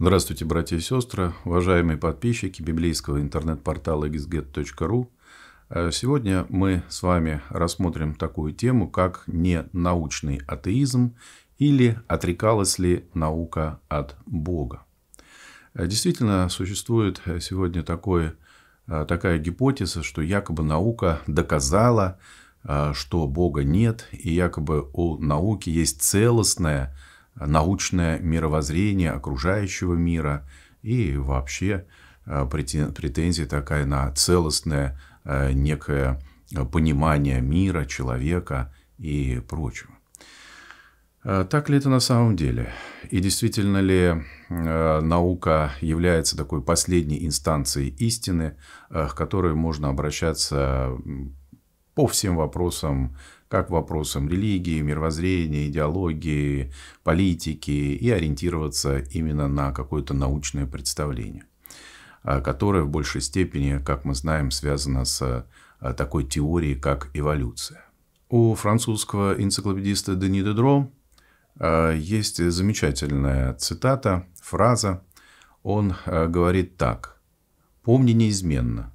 Здравствуйте, братья и сестры, уважаемые подписчики библейского интернет-портала exget.ru. Э, сегодня мы с вами рассмотрим такую тему, как ненаучный атеизм или отрекалась ли наука от Бога. Э, действительно, существует сегодня такое, э, такая гипотеза, что якобы наука доказала, что Бога нет, и якобы у науки есть целостная научное мировоззрение окружающего мира и вообще э, претензия такая на целостное э, некое э, понимание мира, человека и прочего. Так ли это на самом деле? И действительно ли наука является такой последней инстанцией истины, к которой можно обращаться по всем вопросам как вопросам религии, мировоззрения, идеологии, политики и ориентироваться именно на какое-то научное представление, а, которое в большей степени, как мы знаем, связано с а, такой теорией, как эволюция. У французского энциклопедиста Дени Дедро а, есть замечательная цитата, фраза. Он говорит так. «Помни неизменно.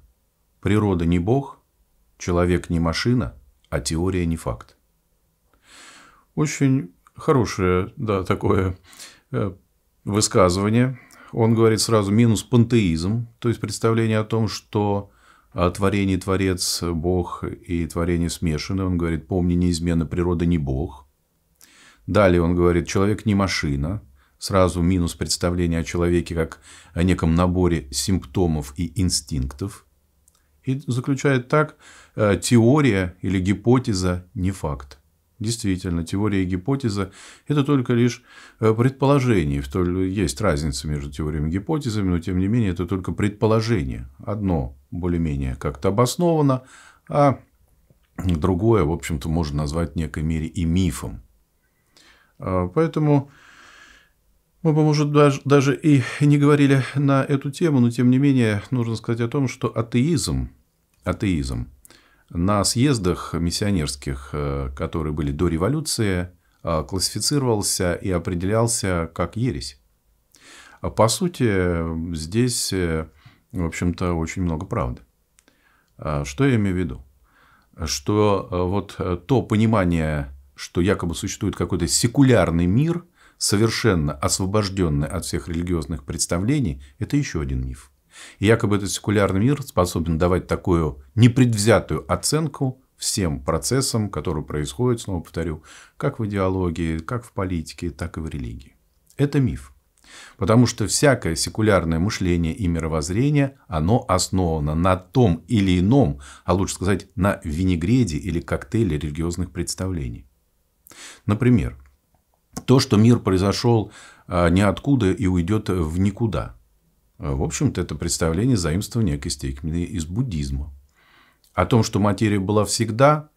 Природа не бог, человек не машина – а теория не факт. Очень хорошее, да, такое э, высказывание. Он говорит сразу минус пантеизм, то есть представление о том, что творение, творец Бог и творение смешаны. Он говорит, помни неизменно, природа не Бог. Далее он говорит, человек не машина. Сразу минус представление о человеке как о неком наборе симптомов и инстинктов и заключает так, э, теория или гипотеза не факт. Действительно, теория и гипотеза – это только лишь э, предположение. Есть разница между теориями и гипотезами, но тем не менее это только предположение. Одно более-менее как-то обосновано, а другое, в общем-то, можно назвать в некой мере и мифом. А, поэтому мы бы, может, даже, даже и не говорили на эту тему, но тем не менее нужно сказать о том, что атеизм, атеизм на съездах миссионерских, э, которые были до революции, э, классифицировался и определялся как ересь. А по сути, здесь, э, в общем-то, очень много правды. А что я имею в виду? Что вот то понимание, что якобы существует какой-то секулярный мир – совершенно освобожденная от всех религиозных представлений, это еще один миф. И якобы этот секулярный мир способен давать такую непредвзятую оценку всем процессам, которые происходят, снова повторю, как в идеологии, как в политике, так и в религии. Это миф. Потому что всякое секулярное мышление и мировоззрение, оно основано на том или ином, а лучше сказать, на винегреде или коктейле религиозных представлений. Например, то, что мир произошел а, ниоткуда и уйдет в никуда. А, в общем-то, это представление заимствования Костейкмина из буддизма. О том, что материя была всегда,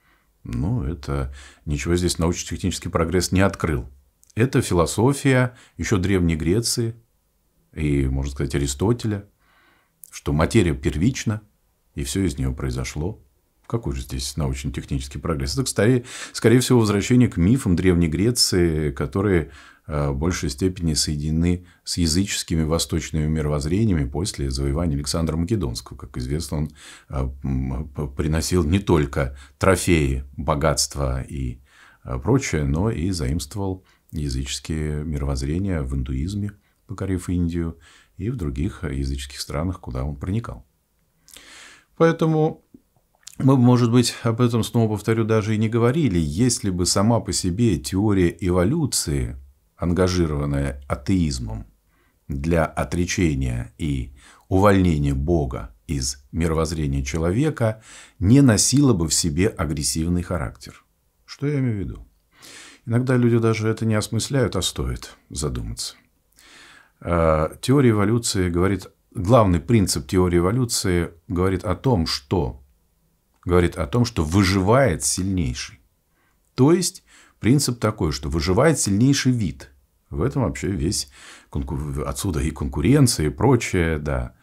ну, это ничего здесь научно-технический прогресс не открыл. Это философия еще Древней Греции и, можно сказать, Аристотеля, что материя первична, и все из нее произошло – какой же здесь научно-технический прогресс? Это, скорее, скорее всего, возвращение к мифам Древней Греции, которые э, в большей степени соединены с языческими восточными мировоззрениями после завоевания Александра Македонского. Как известно, он э, приносил не только трофеи, богатства и э, прочее, но и заимствовал языческие мировоззрения в индуизме, покорив Индию, и в других языческих странах, куда он проникал. Поэтому мы, может быть, об этом снова повторю, даже и не говорили, если бы сама по себе теория эволюции, ангажированная атеизмом для отречения и увольнения Бога из мировоззрения человека, не носила бы в себе агрессивный характер. Что я имею в виду? Иногда люди даже это не осмысляют, а стоит задуматься. Э, теория эволюции говорит, главный принцип теории эволюции говорит о том, что говорит о том, что выживает сильнейший. То есть принцип такой, что выживает сильнейший вид. В этом вообще весь конкур... отсюда и конкуренция, и прочее, да.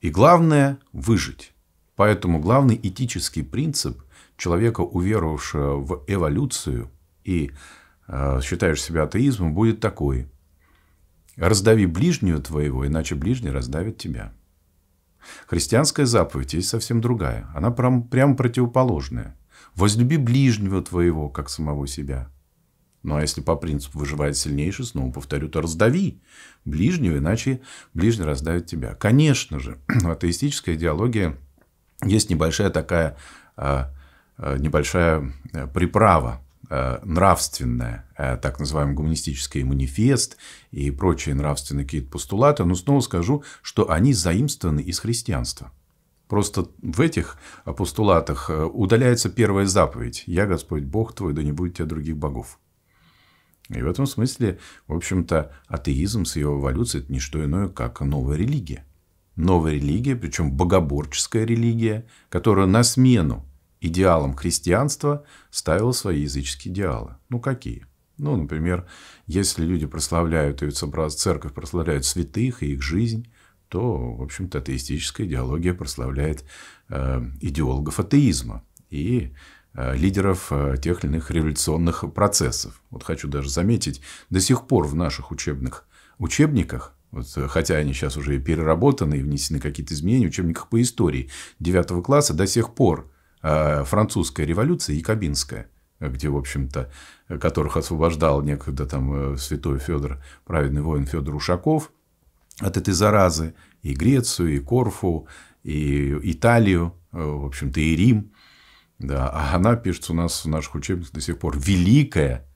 И главное – выжить. Поэтому главный этический принцип человека, уверовавшего в эволюцию и э, считаешь себя атеизмом, будет такой. Раздави ближнего твоего, иначе ближний раздавит тебя. Христианская заповедь есть совсем другая. Она прям, прям противоположная. Возлюби ближнего твоего, как самого себя. Ну, а если по принципу выживает сильнейший, снова повторю, то раздави ближнего, иначе ближний раздавит тебя. Конечно же, в атеистической идеологии есть небольшая такая, а, а, небольшая э, приправа. Э, нравственное, э, так называемый гуманистический манифест и прочие нравственные какие-то постулаты, но снова скажу, что они заимствованы из христианства. Просто в этих постулатах э, удаляется первая заповедь «Я Господь Бог твой, да не будет тебя других богов». И в этом смысле, в общем-то, атеизм с его эволюцией – это не что иное, как новая религия. Новая религия, причем богоборческая религия, которая на смену идеалом христианства ставило свои языческие идеалы. Ну, какие? Ну, например, если люди прославляют, и церковь прославляет святых и их жизнь, то, в общем-то, атеистическая идеология прославляет э, идеологов атеизма и э, лидеров э, тех или иных революционных процессов. Вот хочу даже заметить, до сих пор в наших учебных учебниках вот, хотя они сейчас уже переработаны и внесены какие-то изменения в учебниках по истории 9 класса, до сих пор Э, французская революция и кабинская где, в общем-то, которых освобождал некогда там э, святой Федор, праведный воин Федор Ушаков от этой заразы, и Грецию, и Корфу, и Италию, э, в общем-то, и Рим. Да, а она пишется у нас в наших учебниках до сих пор «Великая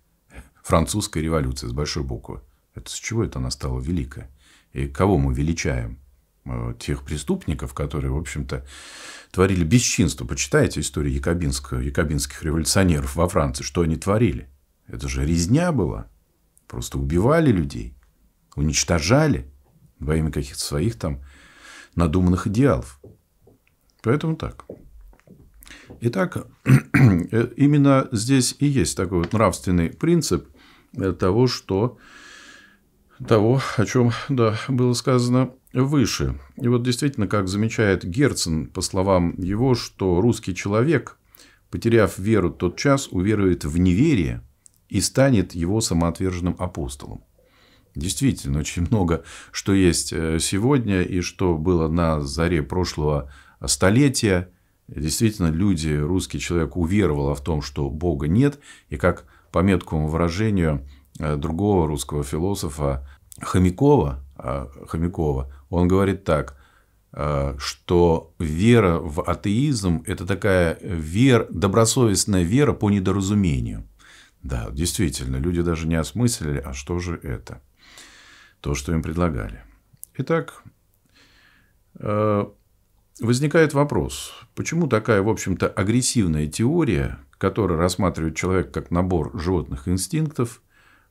французская революция» с большой буквы. Это с чего это она стала великая? И кого мы величаем? Э, тех преступников, которые, в общем-то, творили бесчинство. Почитайте историю якобинского, якобинских революционеров во Франции, что они творили. Это же резня была. Просто убивали людей, уничтожали во имя каких-то своих там надуманных идеалов. Поэтому так. Итак, э, именно здесь и есть такой вот нравственный принцип э, того, что того, о чем да, было сказано выше. И вот действительно, как замечает Герцен, по словам его, что русский человек, потеряв веру тот час, уверует в неверие и станет его самоотверженным апостолом. Действительно, очень много, что есть э, сегодня и что было на заре прошлого столетия. Действительно, люди, русский человек уверовал в том, что Бога нет, и как по меткому выражению э, другого русского философа Хомякова, а, Хомякова он говорит так, э, что вера в атеизм – это такая вера, добросовестная вера по недоразумению. Да, действительно, люди даже не осмыслили, а что же это? То, что им предлагали. Итак, э, возникает вопрос, почему такая, в общем-то, агрессивная теория, которая рассматривает человека как набор животных инстинктов,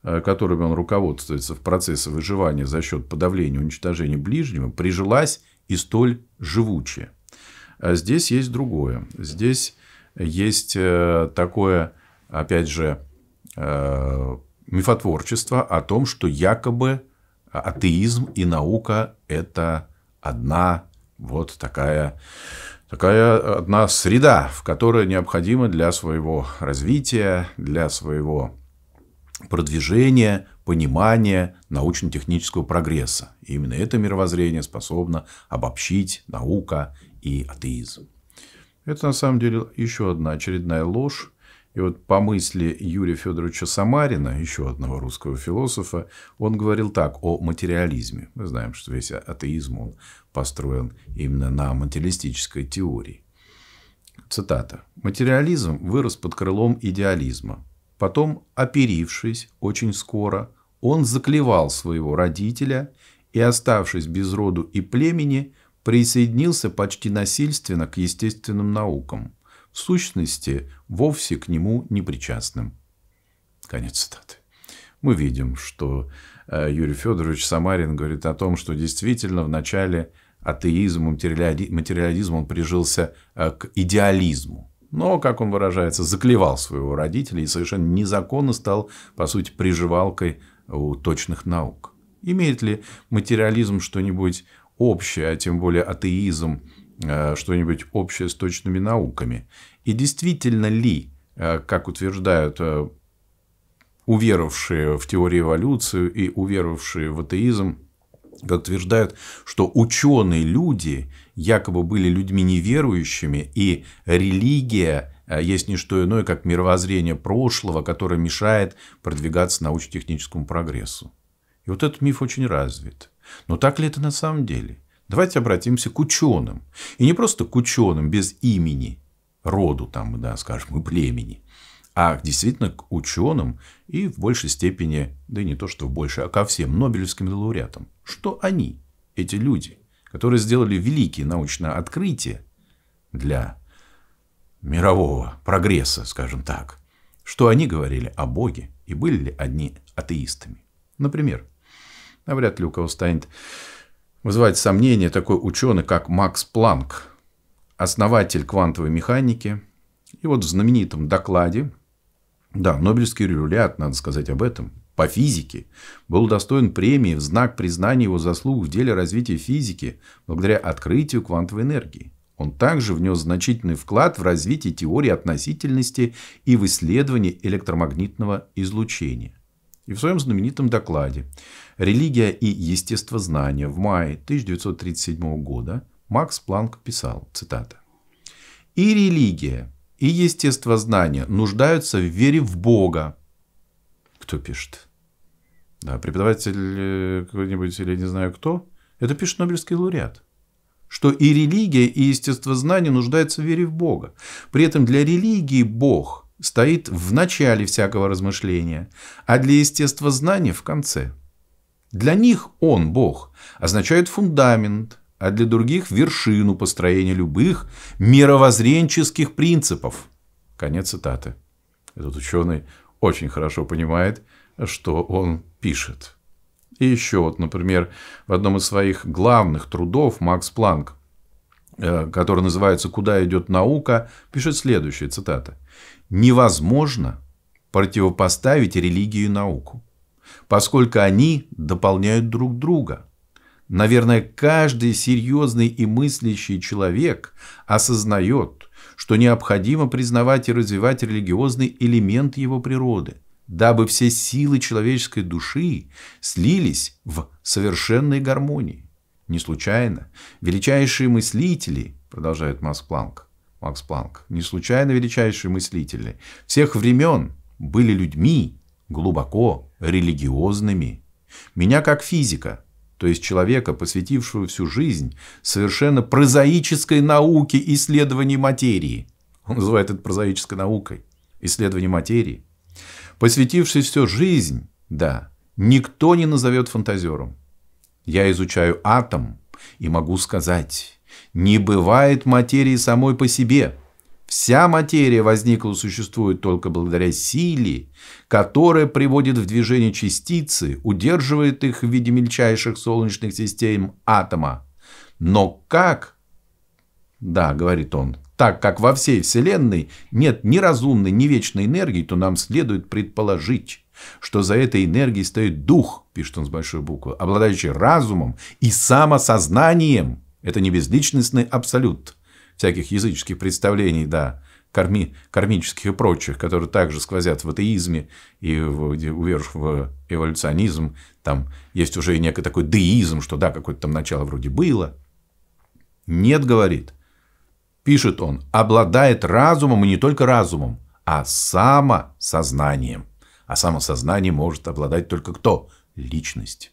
Э, которыми он руководствуется в процессе выживания за счет подавления и уничтожения ближнего, прижилась и столь живучая. А здесь есть другое. Здесь есть э, такое, опять же, э, мифотворчество о том, что якобы атеизм и наука – это одна вот такая, такая одна среда, в которой необходимо для своего развития, для своего продвижение, понимания научно-технического прогресса. И именно это мировоззрение способно обобщить наука и атеизм. Это на самом деле еще одна очередная ложь. И вот по мысли Юрия Федоровича Самарина, еще одного русского философа, он говорил так о материализме. Мы знаем, что весь атеизм он построен именно на материалистической теории. Цитата. «Материализм вырос под крылом идеализма. Потом, оперившись очень скоро, он заклевал своего родителя и, оставшись без роду и племени, присоединился почти насильственно к естественным наукам, в сущности, вовсе к нему непричастным. Конец цитаты. Мы видим, что э, Юрий Федорович Самарин говорит о том, что действительно в начале атеизм, материализм, он прижился э, к идеализму. Но, как он выражается, заклевал своего родителя и совершенно незаконно стал, по сути, приживалкой у точных наук. Имеет ли материализм что-нибудь общее, а тем более атеизм, э, что-нибудь общее с точными науками? И действительно ли, э, как утверждают э, уверовавшие в теорию эволюции и уверовавшие в атеизм, как утверждают, что ученые люди якобы были людьми неверующими, и религия э, есть не что иное, как мировоззрение прошлого, которое мешает продвигаться научно-техническому прогрессу. И вот этот миф очень развит. Но так ли это на самом деле? Давайте обратимся к ученым. И не просто к ученым без имени, роду, там, да, скажем, и племени, а действительно к ученым и в большей степени, да и не то, что в большей, а ко всем Нобелевским лауреатам. Что они, эти люди – которые сделали великие научные открытия для мирового прогресса, скажем так, что они говорили о Боге и были ли одни атеистами. Например, навряд ли у кого станет вызывать сомнение такой ученый, как Макс Планк, основатель квантовой механики. И вот в знаменитом докладе, да, Нобелевский релят, надо сказать об этом – по физике, был удостоен премии в знак признания его заслуг в деле развития физики благодаря открытию квантовой энергии. Он также внес значительный вклад в развитие теории относительности и в исследование электромагнитного излучения. И в своем знаменитом докладе «Религия и естествознание» в мае 1937 года Макс Планк писал, цитата, «И религия, и естествознание нуждаются в вере в Бога». Кто пишет? Да, преподаватель э, какой-нибудь или не знаю кто, это пишет Нобелевский лауреат что и религия, и естествознание нуждаются в вере в Бога. При этом для религии Бог стоит в начале всякого размышления, а для естествознания – в конце. Для них Он, Бог, означает фундамент, а для других – вершину построения любых мировоззренческих принципов. Конец цитаты. Этот ученый очень хорошо понимает – что он пишет. И еще вот, например, в одном из своих главных трудов Макс Планк, э, который называется «Куда идет наука», пишет следующее, цитата. «Невозможно противопоставить религию и науку, поскольку они дополняют друг друга. Наверное, каждый серьезный и мыслящий человек осознает, что необходимо признавать и развивать религиозный элемент его природы – дабы все силы человеческой души слились в совершенной гармонии. Не случайно величайшие мыслители, продолжает Макс Планк, Макс Планк, не случайно величайшие мыслители всех времен были людьми глубоко религиозными. Меня как физика, то есть человека, посвятившего всю жизнь совершенно прозаической науке исследований материи. Он называет это прозаической наукой. Исследование материи посвятивший всю жизнь, да, никто не назовет фантазером. Я изучаю атом и могу сказать, не бывает материи самой по себе. Вся материя возникла и существует только благодаря силе, которая приводит в движение частицы, удерживает их в виде мельчайших солнечных систем атома. Но как, да, говорит он, так как во всей Вселенной нет ни разумной, ни вечной энергии, то нам следует предположить, что за этой энергией стоит дух, пишет он с большой буквы, обладающий разумом и самосознанием. Это не безличностный абсолют всяких языческих представлений, да, карми, кармических и прочих, которые также сквозят в атеизме и в, уверж в эволюционизм. Там есть уже и некий такой деизм, что да, какое-то там начало вроде было. Нет, говорит, пишет он, обладает разумом и не только разумом, а самосознанием. А самосознанием может обладать только кто? Личность,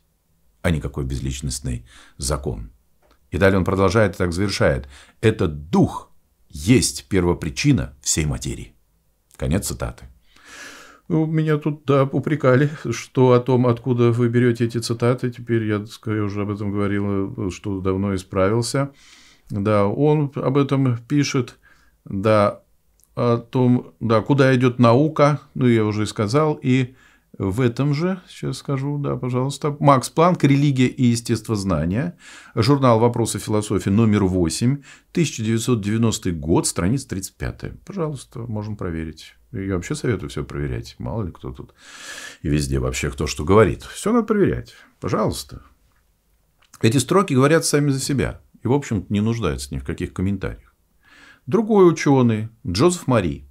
а не никакой безличностный закон. И далее он продолжает и так завершает. Этот дух есть первопричина всей материи. Конец цитаты. Ну, меня тут, да, упрекали, что о том, откуда вы берете эти цитаты, теперь я, я уже об этом говорил, что давно исправился. Да, он об этом пишет, да, о том, да, куда идет наука, ну, я уже сказал, и в этом же, сейчас скажу, да, пожалуйста, Макс Планк «Религия и естествознание», журнал «Вопросы философии» номер 8, 1990 год, страница 35. Пожалуйста, можем проверить. Я вообще советую все проверять. Мало ли кто тут и везде вообще кто что говорит. Все надо проверять. Пожалуйста. Эти строки говорят сами за себя и, в общем не нуждается ни в каких комментариях. Другой ученый, Джозеф Мари,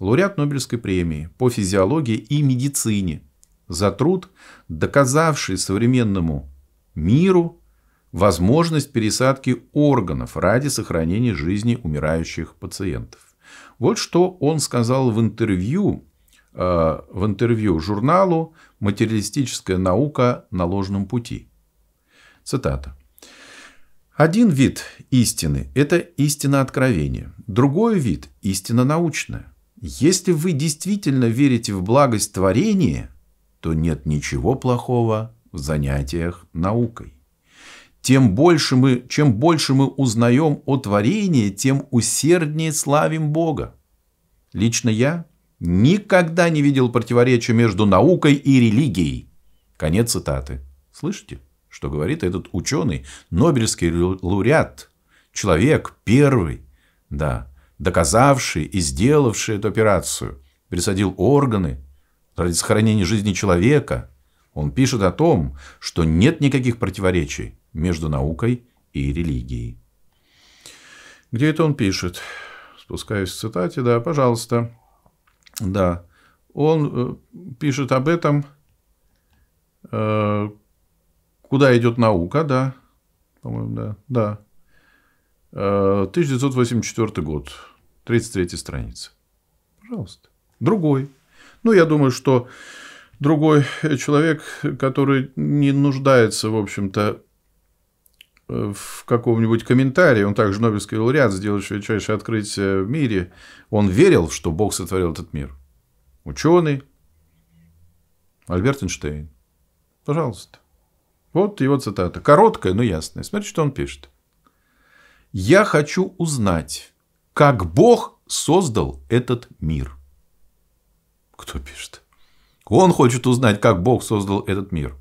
лауреат Нобелевской премии по физиологии и медицине за труд, доказавший современному миру возможность пересадки органов ради сохранения жизни умирающих пациентов. Вот что он сказал в интервью, э, в интервью журналу «Материалистическая наука на ложном пути». Цитата. Один вид истины – это истина откровения, другой вид – истина научная. Если вы действительно верите в благость творения, то нет ничего плохого в занятиях наукой. Тем больше мы, чем больше мы узнаем о творении, тем усерднее славим Бога. Лично я никогда не видел противоречия между наукой и религией. Конец цитаты. Слышите? что говорит этот ученый, Нобелевский лауреат, человек первый, да, доказавший и сделавший эту операцию, присадил органы ради сохранения жизни человека. Он пишет о том, что нет никаких противоречий между наукой и религией. Где это он пишет? Спускаюсь в цитате, да, пожалуйста. Да, он э, пишет об этом, э, Куда идет наука, да. По-моему, да. Да. 1984 э, год. 33 страница. Пожалуйста. Другой. Ну, я думаю, что другой человек, который не нуждается, в общем-то, э, в каком-нибудь комментарии, он также Нобелевский лауреат, сделал величайшее открытие в мире, он верил, что Бог сотворил этот мир. Ученый, Альберт Эйнштейн. Пожалуйста. Вот его цитата. Короткая, но ясная. Смотрите, что он пишет. «Я хочу узнать, как Бог создал этот мир». Кто пишет? Он хочет узнать, как Бог создал этот мир.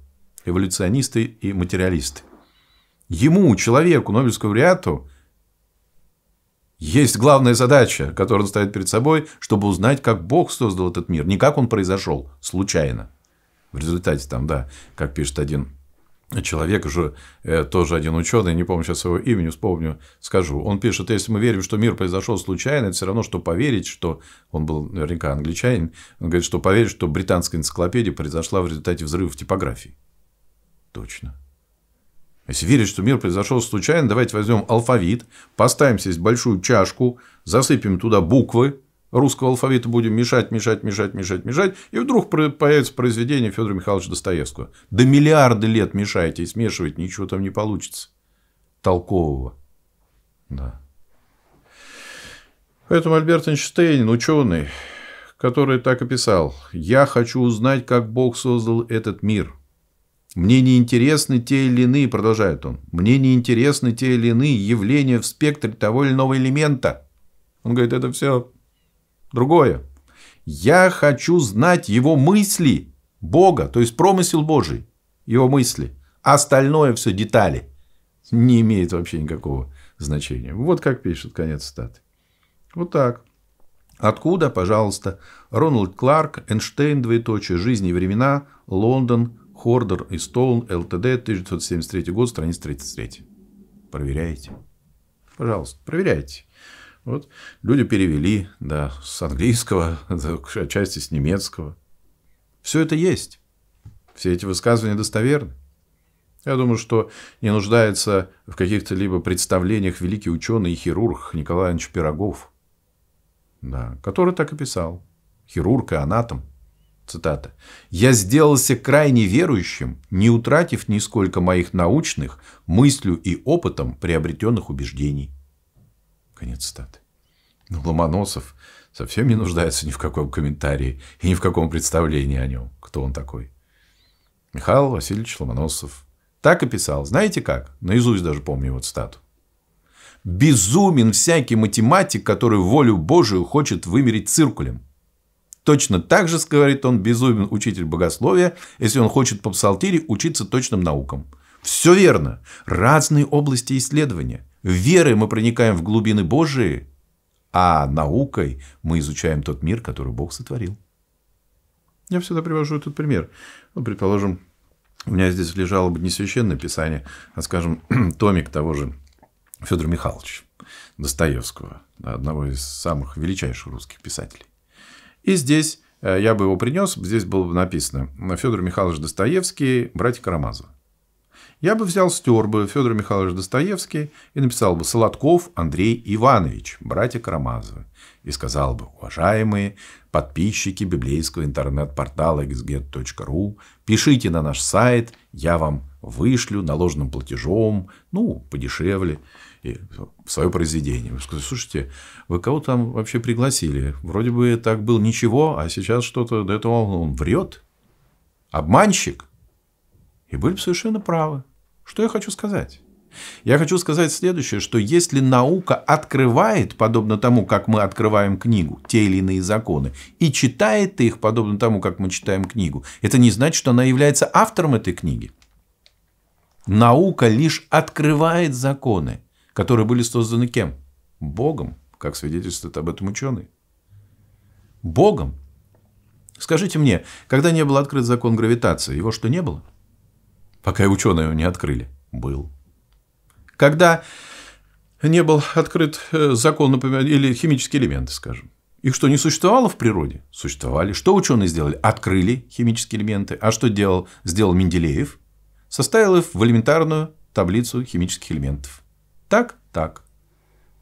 Эволюционисты и материалисты. Ему, человеку, Нобелевскому лауреату, есть главная задача, которую он ставит перед собой, чтобы узнать, как Бог создал этот мир, не как он произошел случайно. В результате там, да, как пишет один Человек же, э, тоже один ученый, не помню сейчас его имени, вспомню, скажу. Он пишет, если мы верим, что мир произошел случайно, это все равно, что поверить, что... Он был наверняка англичанин. Он говорит, что поверить, что британская энциклопедия произошла в результате взрыва в типографии. Точно. Если верить, что мир произошел случайно, давайте возьмем алфавит, поставим здесь большую чашку, засыпем туда буквы, русского алфавита будем мешать, мешать, мешать, мешать, мешать, и вдруг появится произведение Федора Михайловича Достоевского. Да миллиарды лет мешаете и смешиваете, ничего там не получится. Толкового. Да. Поэтому Альберт Эйнштейн, ученый, который так и писал, «Я хочу узнать, как Бог создал этот мир». Мне не интересны те или иные, продолжает он, мне не интересны те или иные явления в спектре того или иного элемента. Он говорит, это все другое. Я хочу знать его мысли Бога, то есть промысел Божий, его мысли. Остальное все детали. Не имеет вообще никакого значения. Вот как пишет конец статы. Вот так. Откуда, пожалуйста, Рональд Кларк, Эйнштейн, двоеточие, «Жизнь и времена», Лондон, Хордер и Стоун, ЛТД, 1973 год, страница 33. Проверяйте. Пожалуйста, проверяйте. Вот люди перевели, да, с английского, отчасти с немецкого. Все это есть. Все эти высказывания достоверны. Я думаю, что не нуждается в каких-то либо представлениях великий ученый и хирург Николай Иванович Пирогов, да, который так и писал. Хирург и анатом. Цитата. «Я сделался крайне верующим, не утратив нисколько моих научных, мыслью и опытом приобретенных убеждений. Конец статы. Но ну, Ломоносов совсем не нуждается ни в каком комментарии и ни в каком представлении о нем, кто он такой. Михаил Васильевич Ломоносов. Так и писал. Знаете как? Наизусть даже помню его стату. Безумен всякий математик, который волю Божию хочет вымерить циркулем. Точно так же, говорит он, безумен учитель богословия, если он хочет по псалтире учиться точным наукам. Все верно. Разные области исследования. Верой мы проникаем в глубины Божии, а наукой мы изучаем тот мир, который Бог сотворил. Я всегда привожу этот пример. Ну, предположим, у меня здесь лежало бы не священное писание, а, скажем, томик того же Федора Михайловича Достоевского, одного из самых величайших русских писателей. И здесь э, я бы его принес, здесь было бы написано Федор Михайлович Достоевский, братья Карамазовы я бы взял, стер бы Федор Михайлович Достоевский и написал бы «Солодков Андрей Иванович, братья Карамазовы». И сказал бы «Уважаемые подписчики библейского интернет-портала xget.ru, пишите на наш сайт, я вам вышлю наложенным платежом, ну, подешевле, и свое произведение. Вы сказали, слушайте, вы кого там вообще пригласили? Вроде бы так был ничего, а сейчас что-то до этого он врет. Обманщик. И были бы совершенно правы. Что я хочу сказать? Я хочу сказать следующее, что если наука открывает, подобно тому, как мы открываем книгу, те или иные законы, и читает их, подобно тому, как мы читаем книгу, это не значит, что она является автором этой книги. Наука лишь открывает законы, которые были созданы кем? Богом, как свидетельствуют об этом ученые. Богом. Скажите мне, когда не был открыт закон гравитации, его что не было? пока и ученые его не открыли. Был. Когда не был открыт э, закон, например, или химические элементы, скажем. Их что, не существовало в природе? Существовали. Что ученые сделали? Открыли химические элементы. А что делал? Сделал Менделеев. Составил их в элементарную таблицу химических элементов. Так? Так.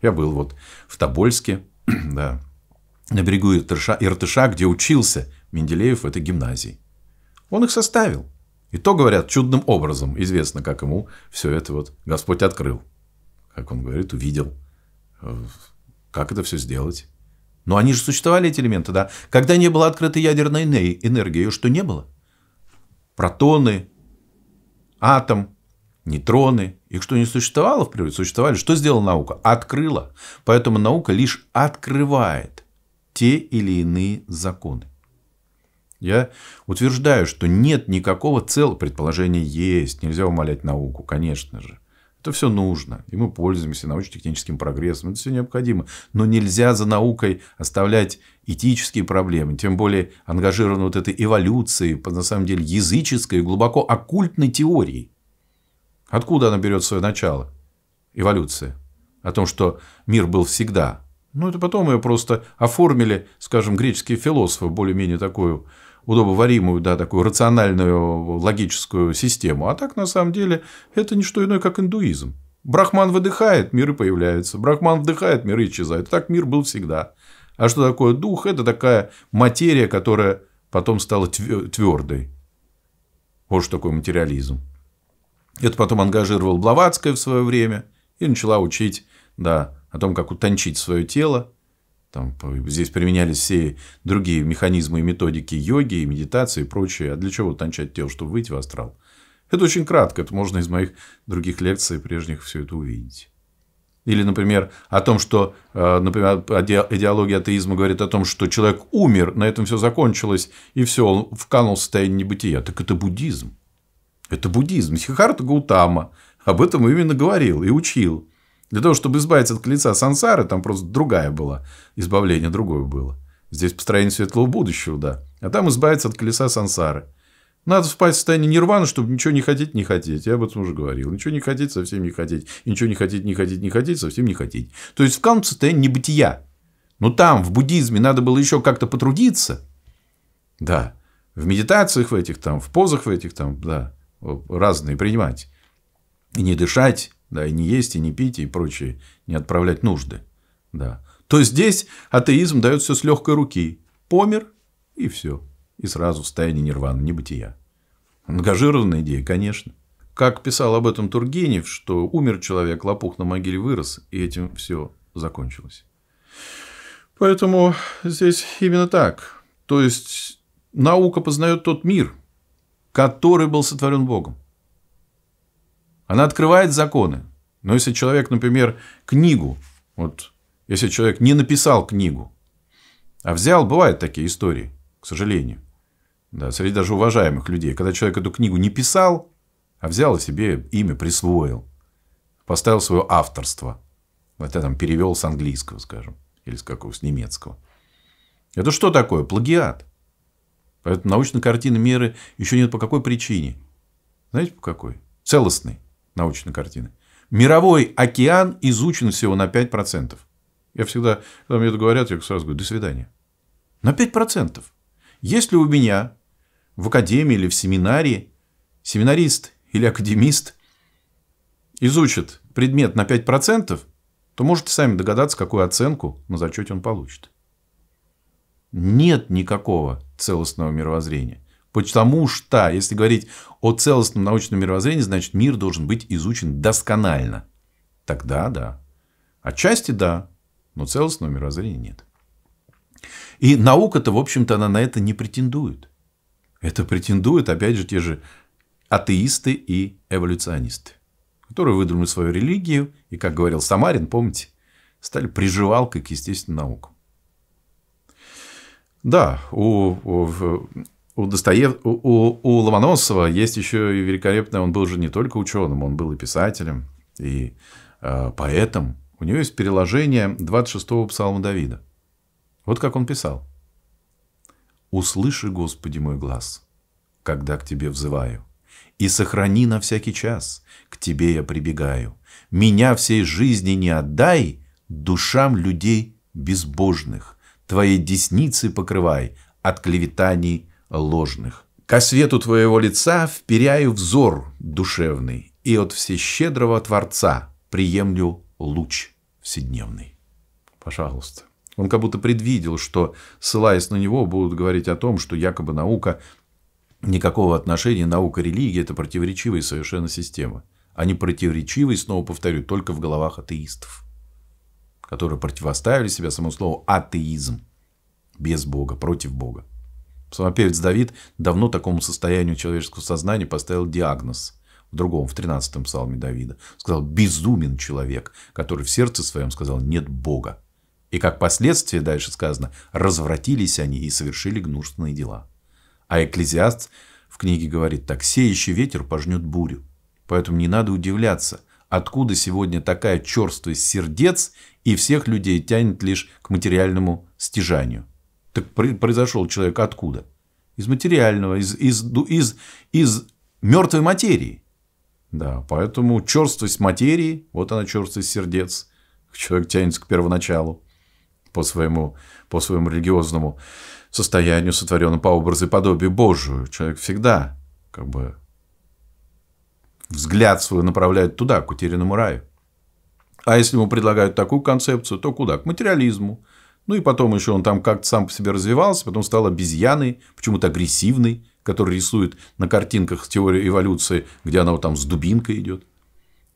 Я был вот в Тобольске, да, на берегу Иртыша, Иртыша, где учился Менделеев в этой гимназии. Он их составил. И то, говорят, чудным образом известно, как ему все это вот Господь открыл. Как он говорит, увидел. Э, как это все сделать? Но они же существовали, эти элементы, да? Когда не было открытой ядерной энергии, ее что не было? Протоны, атом, нейтроны. Их что не существовало в природе? Существовали. Что сделала наука? Открыла. Поэтому наука лишь открывает те или иные законы. Я утверждаю, что нет никакого целого предположения есть. Нельзя умолять науку, конечно же. Это все нужно. И мы пользуемся научно-техническим прогрессом. Это все необходимо. Но нельзя за наукой оставлять этические проблемы. Тем более ангажированы вот этой эволюцией, на самом деле языческой, глубоко оккультной теорией. Откуда она берет свое начало? Эволюция. О том, что мир был всегда. Ну, это потом ее просто оформили, скажем, греческие философы, более-менее такую удобоваримую, да, такую рациональную логическую систему. А так, на самом деле, это не что иное, как индуизм. Брахман выдыхает, миры появляются. Брахман вдыхает, миры исчезают. Так мир был всегда. А что такое дух? Это такая материя, которая потом стала твердой. Вот что такое материализм. Это потом ангажировал Блаватская в свое время и начала учить да, о том, как утончить свое тело, там, здесь применялись все другие механизмы и методики йоги, и медитации и прочее. А для чего утончать тело, чтобы выйти в астрал? Это очень кратко, это можно из моих других лекций прежних все это увидеть. Или, например, о том, что, э, например, идеология атеизма говорит о том, что человек умер, на этом все закончилось, и все, он вканул в состояние небытия. Так это буддизм. Это буддизм. Сихарта Гутама об этом именно говорил и учил. Для того, чтобы избавиться от колеца сансары, там просто другая была. Избавление другое было. Здесь построение светлого будущего, да. А там избавиться от колеса сансары. Надо впасть в состояние нирваны, чтобы ничего не хотеть, не хотеть. Я об этом уже говорил. Ничего не хотеть, совсем не хотеть. И ничего не хотеть, не хотеть, не хотеть, совсем не хотеть. То есть, в каком состоянии небытия. Но там, в буддизме, надо было еще как-то потрудиться. Да. В медитациях в этих, там, в позах в этих, там, да, разные принимать. И не дышать, да, и не есть, и не пить, и прочее, не отправлять нужды, да, то здесь атеизм дает все с легкой руки. Помер, и все. И сразу в состоянии нирваны, небытия. Ангажированная идея, конечно. Как писал об этом Тургенев, что умер человек, лопух на могиле вырос, и этим все закончилось. Поэтому здесь именно так. То есть наука познает тот мир, который был сотворен Богом. Она открывает законы. Но если человек, например, книгу, вот если человек не написал книгу, а взял, бывают такие истории, к сожалению, да, среди даже уважаемых людей, когда человек эту книгу не писал, а взял и себе имя присвоил, поставил свое авторство, хотя там перевел с английского, скажем, или с какого с немецкого. Это что такое? Плагиат. Поэтому научной картины меры еще нет по какой причине. Знаете, по какой? Целостный научной картины. Мировой океан изучен всего на 5%. Я всегда, когда мне это говорят, я сразу говорю, до свидания. На 5%. Если у меня в академии или в семинарии семинарист или академист изучит предмет на 5%, то можете сами догадаться, какую оценку на зачете он получит. Нет никакого целостного мировоззрения. Потому что, если говорить о целостном научном мировоззрении, значит, мир должен быть изучен досконально. Тогда да. Отчасти да, но целостного мировоззрения нет. И наука-то, в общем-то, она на это не претендует. Это претендуют, опять же, те же атеисты и эволюционисты, которые выдумали свою религию и, как говорил Самарин, помните, стали приживалкой к естественным наукам. Да, у, у, у, Достоев... у, у, у Ломоносова есть еще и великолепное, он был же не только ученым, он был и писателем, и э, поэтом. У него есть переложение 26-го псалма Давида. Вот как он писал. «Услыши, Господи, мой глаз, когда к Тебе взываю, и сохрани на всякий час, к Тебе я прибегаю. Меня всей жизни не отдай душам людей безбожных, Твоей десницы покрывай от клеветаний ложных. Ко свету твоего лица вперяю взор душевный, и от всещедрого Творца приемлю луч вседневный. Пожалуйста. Он как будто предвидел, что, ссылаясь на него, будут говорить о том, что якобы наука, никакого отношения наука религии это противоречивая совершенно системы. Они а противоречивые, снова повторю, только в головах атеистов, которые противоставили себя самому слову атеизм, без Бога, против Бога. Псалмопевец Давид давно такому состоянию человеческого сознания поставил диагноз. В другом, в 13-м псалме Давида. Сказал, безумен человек, который в сердце своем сказал, нет Бога. И как последствие, дальше сказано, развратились они и совершили гнусные дела. А Экклезиаст в книге говорит так, сеющий ветер пожнет бурю. Поэтому не надо удивляться, откуда сегодня такая черствость сердец и всех людей тянет лишь к материальному стяжанию. Так произошел человек откуда? Из материального, из, из, из, из мертвой материи. Да, поэтому черствость материи, вот она черствость сердец. Человек тянется к первоначалу по своему, по своему религиозному состоянию, сотворенному по образу и подобию Божию. Человек всегда как бы взгляд свой направляет туда, к утерянному раю. А если ему предлагают такую концепцию, то куда? К материализму, ну и потом еще он там как-то сам по себе развивался, потом стал обезьяной, почему-то агрессивной, который рисует на картинках теории эволюции, где она вот там с дубинкой идет.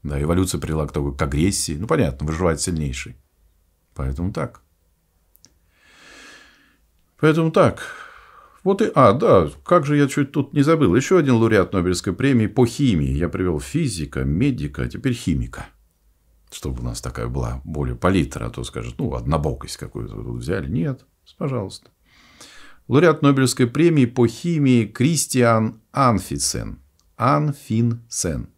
Да, эволюция привела к, такой к агрессии. Ну, понятно, выживает сильнейший. Поэтому так. Поэтому так. Вот и... А, да, как же я чуть тут не забыл. Еще один лауреат Нобелевской премии по химии. Я привел физика, медика, а теперь химика чтобы у нас такая была более палитра, а то скажут, ну, однобокость какую-то тут взяли. Нет, пожалуйста. Лауреат Нобелевской премии по химии Кристиан Анфисен. Анфинсен.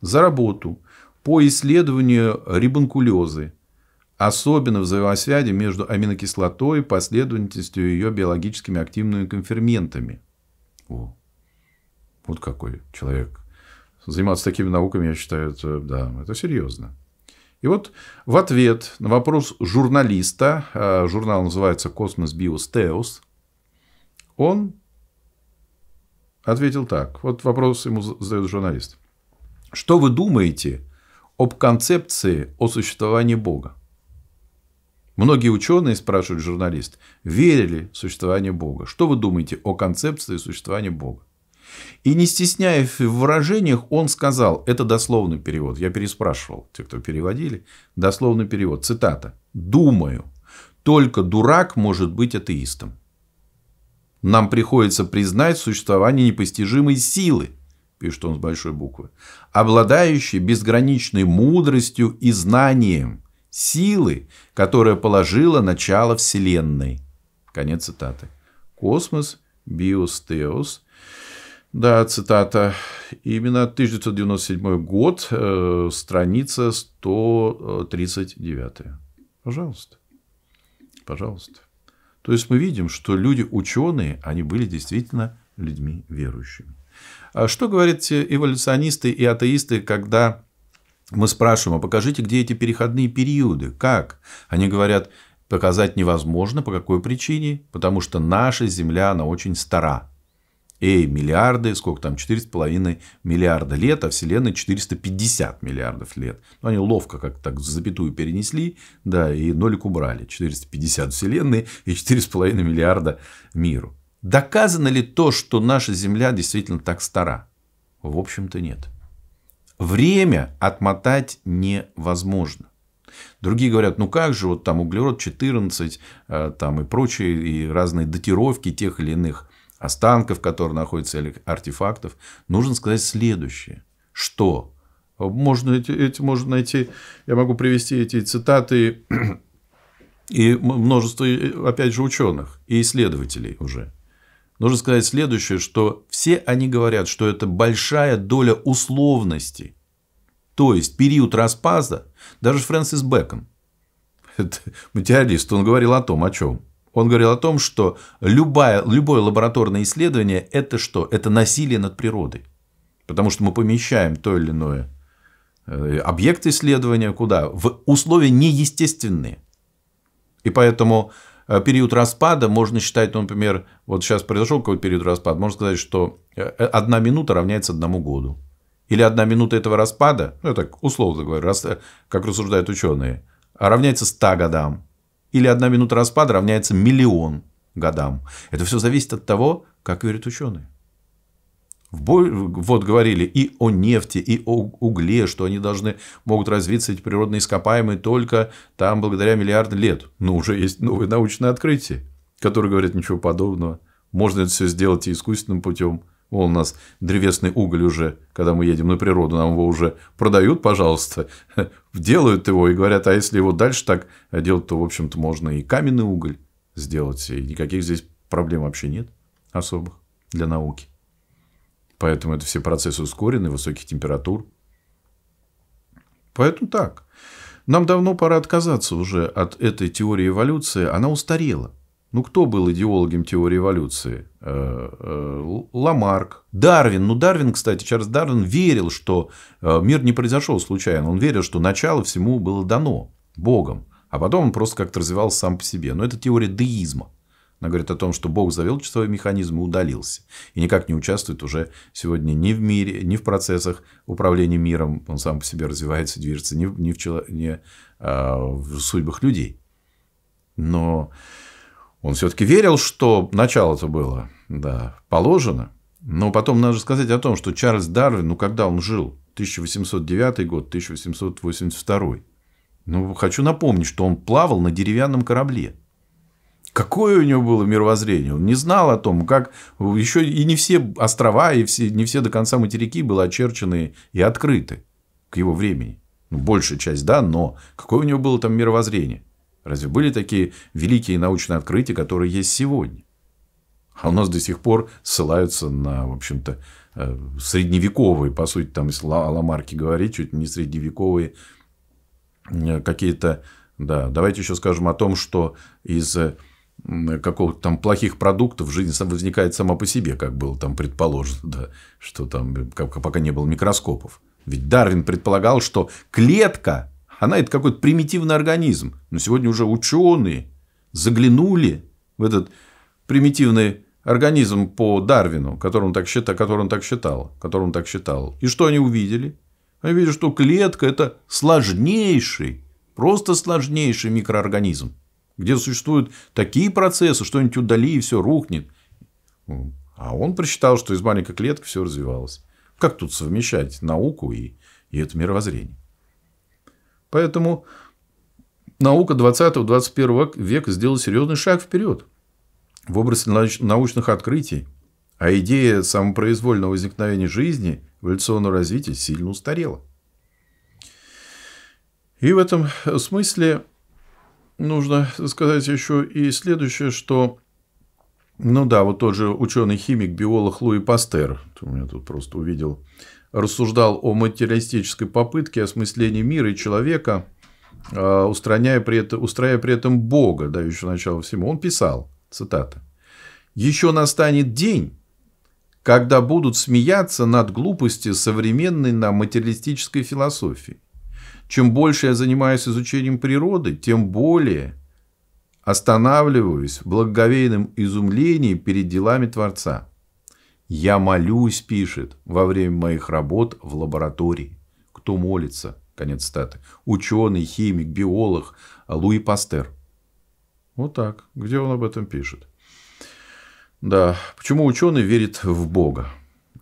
За работу по исследованию рибонкулезы, особенно в взаимосвязи между аминокислотой и последовательностью ее биологическими активными конферментами. О, вот какой человек. Заниматься такими науками, я считаю, это, да, это серьезно. И вот в ответ на вопрос журналиста, а, журнал называется «Космос Биос Теос», он ответил так. Вот вопрос ему задает журналист. Что вы думаете об концепции о существовании Бога? Многие ученые, спрашивают журналист, верили в существование Бога. Что вы думаете о концепции существования Бога? И не стесняясь в выражениях, он сказал, это дословный перевод, я переспрашивал, те, кто переводили, дословный перевод, цитата, «Думаю, только дурак может быть атеистом. Нам приходится признать существование непостижимой силы, пишет он с большой буквы, обладающей безграничной мудростью и знанием, силы, которая положила начало Вселенной. Конец цитаты. Космос, биостеос – да, цитата. Именно 1997 год, э, страница 139. Пожалуйста. Пожалуйста. То есть мы видим, что люди ученые, они были действительно людьми верующими. А что говорят эволюционисты и атеисты, когда мы спрашиваем, а покажите, где эти переходные периоды, как? Они говорят, показать невозможно, по какой причине? Потому что наша Земля, она очень стара. Эй, миллиарды, сколько там, 4,5 миллиарда лет, а Вселенной 450 миллиардов лет. Ну, они ловко как так запятую перенесли, да, и нолик убрали. 450 Вселенной и 4,5 миллиарда миру. Доказано ли то, что наша Земля действительно так стара? В общем-то, нет. Время отмотать невозможно. Другие говорят, ну как же, вот там углерод 14, а, там и прочие, и разные датировки тех или иных останков, которые находятся, или артефактов, нужно сказать следующее. Что? Можно эти, эти можно найти, я могу привести эти цитаты и множество, опять же, ученых и исследователей уже. Нужно сказать следующее, что все они говорят, что это большая доля условности. То есть, период распада, даже Фрэнсис Бэкон, материалист, он говорил о том, о чем – он говорил о том, что любое, любое лабораторное исследование – это что? Это насилие над природой. Потому что мы помещаем то или иное э, объект исследования куда? В условия неестественные. И поэтому э, период распада можно считать, ну, например, вот сейчас произошел какой-то период распада, можно сказать, что э, одна минута равняется одному году. Или одна минута этого распада, ну, я так условно говорю, как рассуждают ученые, равняется 100 годам. Или одна минута распада равняется миллион годам. Это все зависит от того, как верят ученые. Вот говорили и о нефти, и о угле, что они должны, могут развиться, эти природные ископаемые, только там благодаря миллиард лет. Но уже есть новые научные открытия, которые говорят ничего подобного. Можно это все сделать и искусственным путем. Вон у нас древесный уголь уже, когда мы едем на природу, нам его уже продают, пожалуйста, делают его и говорят, а если его дальше так делать, то, в общем-то, можно и каменный уголь сделать, и никаких здесь проблем вообще нет особых для науки. Поэтому это все процессы ускорены, высоких температур. Поэтому так. Нам давно пора отказаться уже от этой теории эволюции, она устарела. Ну, кто был идеологом теории эволюции? Э, э, Ламарк. Дарвин. Ну, Дарвин, кстати, Чарльз Дарвин верил, что э, мир не произошел случайно. Он верил, что начало всему было дано Богом. А потом он просто как-то развивался сам по себе. Но это теория деизма. Она говорит о том, что Бог завел часовой механизм и удалился. И никак не участвует уже сегодня ни в мире, ни в процессах управления миром. Он сам по себе развивается, движется, ни, в, ни, в, чело... ни а, в судьбах людей. Но он все-таки верил, что начало-то было да, положено. Но потом надо сказать о том, что Чарльз Дарвин, ну, когда он жил, 1809 год, 1882. Ну, хочу напомнить, что он плавал на деревянном корабле. Какое у него было мировоззрение? Он не знал о том, как еще и не все острова, и все, не все до конца материки были очерчены и открыты к его времени. Ну, большая часть, да, но какое у него было там мировоззрение? Разве были такие великие научные открытия, которые есть сегодня? А у нас до сих пор ссылаются на, в общем-то, э, средневековые, по сути, там, если о Ламарке говорить, чуть не средневековые э, какие-то... Да, давайте еще скажем о том, что из э, какого-то там плохих продуктов жизнь возникает сама по себе, как было там предположено, да, что там пока не было микроскопов. Ведь Дарвин предполагал, что клетка она – это какой-то примитивный организм. Но сегодня уже ученые заглянули в этот примитивный организм по Дарвину, который он так считал, который он так считал, который он так считал. И что они увидели? Они видели, что клетка – это сложнейший, просто сложнейший микроорганизм, где существуют такие процессы, что-нибудь удали и все рухнет. А он просчитал, что из маленькой клетки все развивалось. Как тут совмещать науку и, и это мировоззрение? Поэтому наука 20-21 века сделала серьезный шаг вперед в области научных открытий, а идея самопроизвольного возникновения жизни, эволюционного развития сильно устарела. И в этом смысле нужно сказать еще и следующее, что ну да, вот тот же ученый-химик, биолог Луи Пастер, у меня тут просто увидел рассуждал о материалистической попытке осмысления мира и человека, э, устраняя при этом, устраивая при этом Бога, дающего начало всему, он писал, цитата, «Еще настанет день, когда будут смеяться над глупостью современной на материалистической философии. Чем больше я занимаюсь изучением природы, тем более останавливаюсь в благоговейном изумлении перед делами Творца. «Я молюсь», – пишет, – «во время моих работ в лаборатории». Кто молится? Конец статы. Ученый, химик, биолог Луи Пастер. Вот так. Где он об этом пишет? Да. Почему ученый верит в Бога?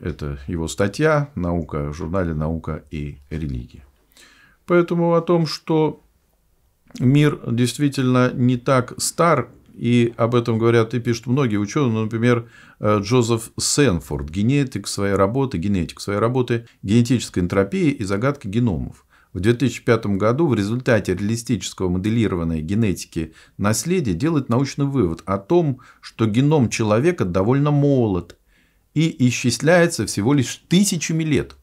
Это его статья «Наука», в журнале «Наука и религия». Поэтому о том, что мир действительно не так стар, и об этом говорят и пишут многие ученые, ну, например, э, Джозеф Сенфорд, генетик своей работы, генетик своей работы «Генетическая энтропия и загадка геномов». В 2005 году в результате реалистического моделирования генетики наследия делает научный вывод о том, что геном человека довольно молод и исчисляется всего лишь тысячами лет.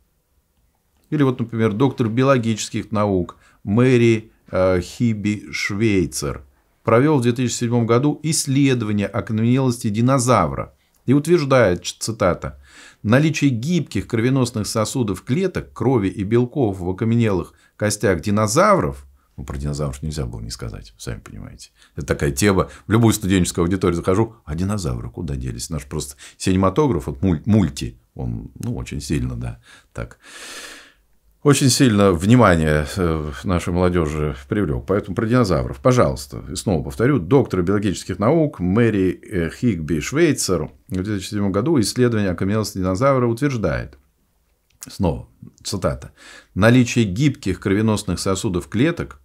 Или вот, например, доктор биологических наук Мэри э, Хиби Швейцер – провел в 2007 году исследование окаменелости динозавра и утверждает, цитата, «Наличие гибких кровеносных сосудов клеток, крови и белков в окаменелых костях динозавров ну, про динозавров нельзя было не сказать, сами понимаете. Это такая тема. В любую студенческую аудиторию захожу, а динозавры куда делись? Наш просто синематограф, вот мульти, он ну, очень сильно, да, так очень сильно внимание э, нашей молодежи привлек. Поэтому про динозавров, пожалуйста, и снова повторю, доктор биологических наук Мэри э, Хигби Швейцер в 2007 году исследование о камелосе динозавра утверждает, снова цитата, «наличие гибких кровеносных сосудов клеток,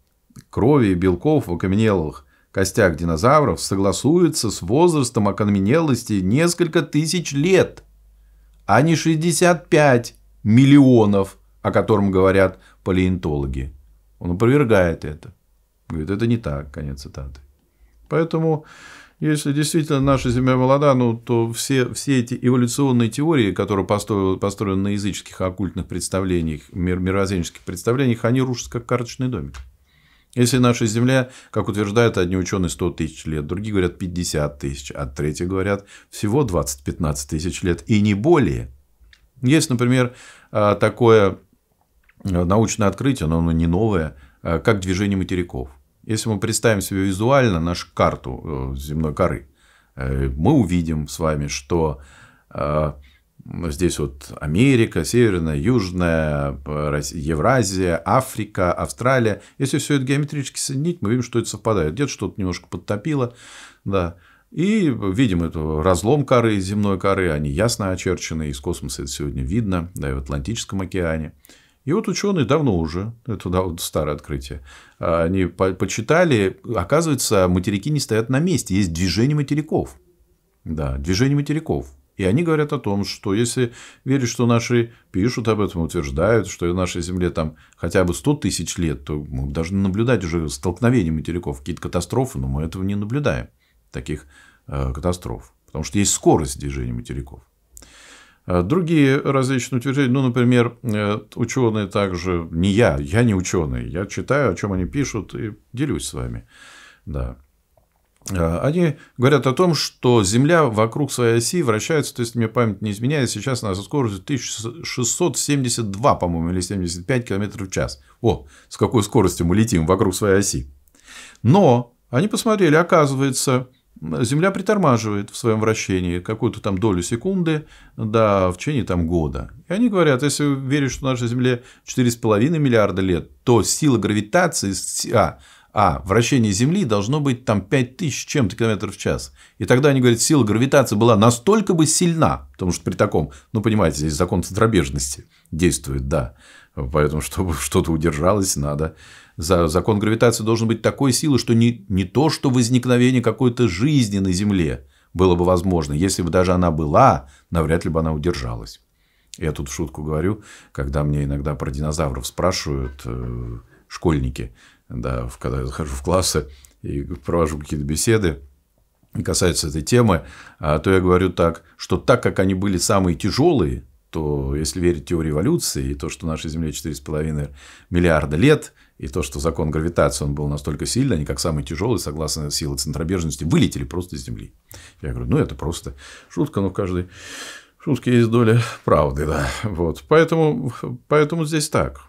крови и белков в окаменелых костях динозавров согласуется с возрастом окаменелости несколько тысяч лет, а не 65 миллионов лет» о котором говорят палеонтологи. Он опровергает это. Говорит, это не так, конец цитаты. Поэтому, если действительно наша Земля молода, ну, то все, все эти эволюционные теории, которые построены, построены на языческих оккультных представлениях, мир, мировоззренческих представлениях, они рушатся как карточный домик. Если наша Земля, как утверждают одни ученые, 100 тысяч лет, другие говорят 50 тысяч, а третьи говорят всего 20-15 тысяч лет и не более. Есть, например, а, такое Э, научное открытие, но оно не новое, э, как движение материков. Если мы представим себе визуально нашу карту э, земной коры, мы увидим с вами, что здесь вот Америка, Северная, Южная, Евразия, Африка, Австралия. Если все это геометрически соединить, мы видим, что это совпадает. Где-то что-то немножко подтопило. Да. И видим эту разлом коры, земной коры, они ясно очерчены, из космоса это сегодня видно, да, и в Атлантическом океане. И вот ученые давно уже, это да, вот старое открытие, а, они по почитали, оказывается, материки не стоят на месте, есть движение материков. Да, движение материков. И они говорят о том, что если верить, что наши пишут об этом, утверждают, что на нашей Земле там хотя бы 100 тысяч лет, то мы должны наблюдать уже столкновение материков, какие-то катастрофы, но мы этого не наблюдаем, таких э, катастроф. Потому что есть скорость движения материков. Э, другие различные утверждения, ну, например, э, ученые также, не я, я не ученый, я читаю, о чем они пишут и делюсь с вами. Да. Э, они говорят о том, что Земля вокруг своей оси вращается, то есть мне память не изменяет, сейчас она со скоростью 1672, по-моему, или 75 км в час. О, с какой скоростью мы летим вокруг своей оси. Но они посмотрели, оказывается, Земля притормаживает в своем вращении какую-то там долю секунды да, в течение там года. И они говорят, если веришь, что нашей Земле 4,5 миллиарда лет, то сила гравитации, а, а, вращение Земли должно быть там 5000 чем-то километров в час. И тогда они говорят, сила гравитации была настолько бы сильна, потому что при таком, ну, понимаете, здесь закон центробежности действует, да. Поэтому, чтобы что-то удержалось, надо Закон гравитации должен быть такой силы, что не, не то, что возникновение какой-то жизни на Земле было бы возможно. Если бы даже она была, навряд ли бы она удержалась. Я тут в шутку говорю, когда мне иногда про динозавров спрашивают э, школьники, да, когда я захожу в классы и провожу какие-то беседы, касается этой темы, а то я говорю так, что так как они были самые тяжелые, то если верить теории эволюции и то, что нашей Земле 4,5 миллиарда лет, и то, что закон гравитации, он был настолько сильный, они как самый тяжелый, согласно силы центробежности, вылетели просто с Земли. Я говорю, ну, это просто шутка, но в каждой шутке есть доля правды, да. Вот. Поэтому, поэтому здесь так.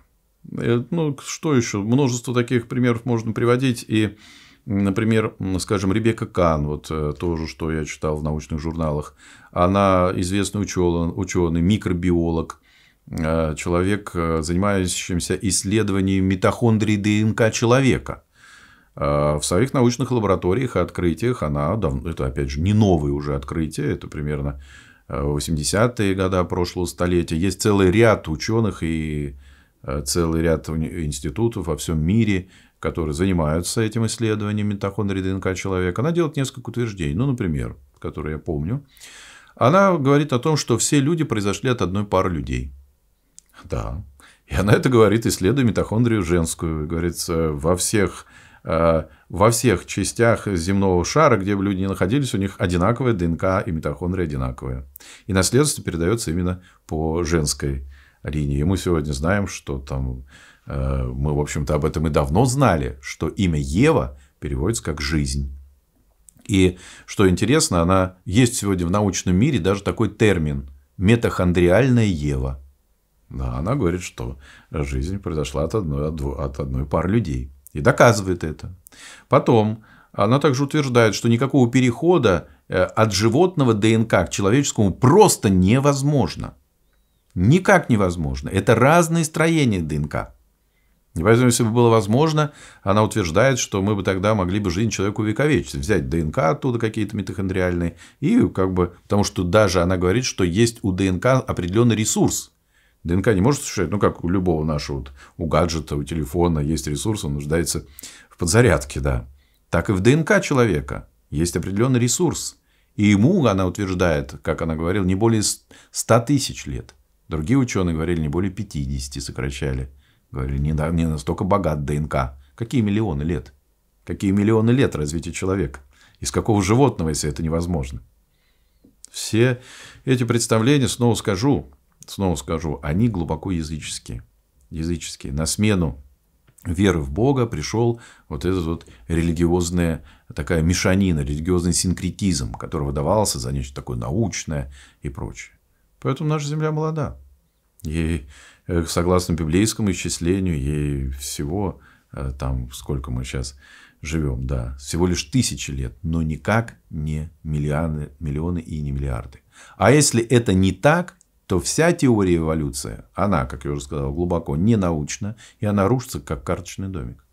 Э, ну, что еще? Множество таких примеров можно приводить. И, например, скажем, Ребекка Кан, вот э, тоже, что я читал в научных журналах, она известный ученый, ученый микробиолог, Э, человек, э, занимающийся исследованием митохондрий ДНК человека. Э, в своих научных лабораториях и открытиях она это опять же не новые уже открытия, это примерно 80-е годы прошлого столетия. Есть целый ряд ученых и целый ряд институтов во всем мире, которые занимаются этим исследованием митохондрий ДНК человека. Она делает несколько утверждений. Ну, например, которые я помню. Она говорит о том, что все люди произошли от одной пары людей – да. И она это говорит, исследуя митохондрию женскую. Говорится, э, во всех э, во всех частях земного шара, где бы люди ни находились, у них одинаковая ДНК и митохондрия одинаковые. И наследство передается именно по женской линии. И мы сегодня знаем, что там э, мы, в общем-то, об этом и давно знали, что имя Ева переводится как «жизнь». И что интересно, она есть сегодня в научном мире даже такой термин – метахондриальная Ева. Да, она говорит, что жизнь произошла от одной, от, дво, от одной пары людей. И доказывает это. Потом она также утверждает, что никакого перехода э, от животного ДНК к человеческому просто невозможно. Никак невозможно. Это разные строения ДНК. И поэтому, если бы было возможно, она утверждает, что мы бы тогда могли бы жизнь человеку увековечить. Взять ДНК оттуда какие-то митохондриальные. И как бы, потому что даже она говорит, что есть у ДНК определенный ресурс – ДНК не может существовать, ну, как у любого нашего, вот, у гаджета, у телефона есть ресурс, он нуждается в подзарядке, да. Так и в ДНК человека есть определенный ресурс. И ему, она утверждает, как она говорила, не более 100 тысяч лет. Другие ученые говорили, не более 50 сокращали. Говорили, не, не настолько богат ДНК. Какие миллионы лет? Какие миллионы лет развития человека? Из какого животного, если это невозможно? Все эти представления, снова скажу, снова скажу, они глубоко языческие. Языческие. На смену веры в Бога пришел вот этот вот религиозная такая мешанина, религиозный синкретизм, который выдавался за нечто такое научное и прочее. Поэтому наша земля молода. Ей, э, согласно библейскому исчислению, ей всего, э, там, сколько мы сейчас живем, да, всего лишь тысячи лет, но никак не миллионы, миллионы и не миллиарды. А если это не так, что вся теория эволюции, она, как я уже сказал, глубоко не научна, и она рушится, как карточный домик.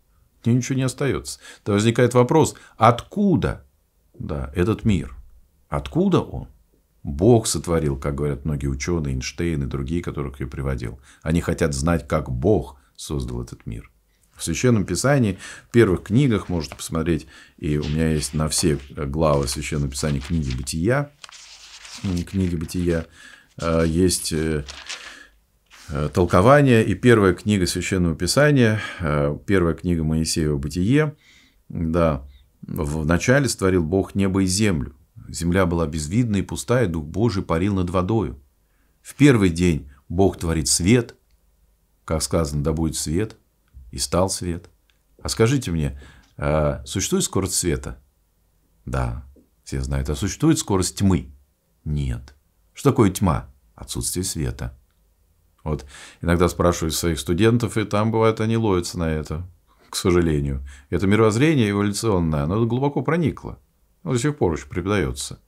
От ничего не остается. То возникает вопрос, откуда да, этот мир? Откуда он? Бог сотворил, как говорят многие ученые, Эйнштейн и другие, которых я приводил. Они хотят знать, как Бог создал этот мир. В Священном Писании, в первых книгах, можете посмотреть, и у меня есть на все главы Священного Писания книги Бытия, книги Бытия, Э, есть э, э, толкование. И первая книга Священного Писания, первая книга Моисеева «Бытие», да, «Вначале створил Бог небо и землю. Земля была безвидна и пустая, Дух Божий парил над водою. В первый день Бог творит свет, как сказано, да будет свет, и стал свет. А скажите мне, существует скорость света? Да, все знают. А существует скорость тьмы? Нет. Что такое тьма? отсутствие света. Вот иногда спрашиваю своих студентов, и там бывает они ловятся на это, к сожалению. Это мировоззрение эволюционное, оно глубоко проникло. Оно до сих пор еще преподается.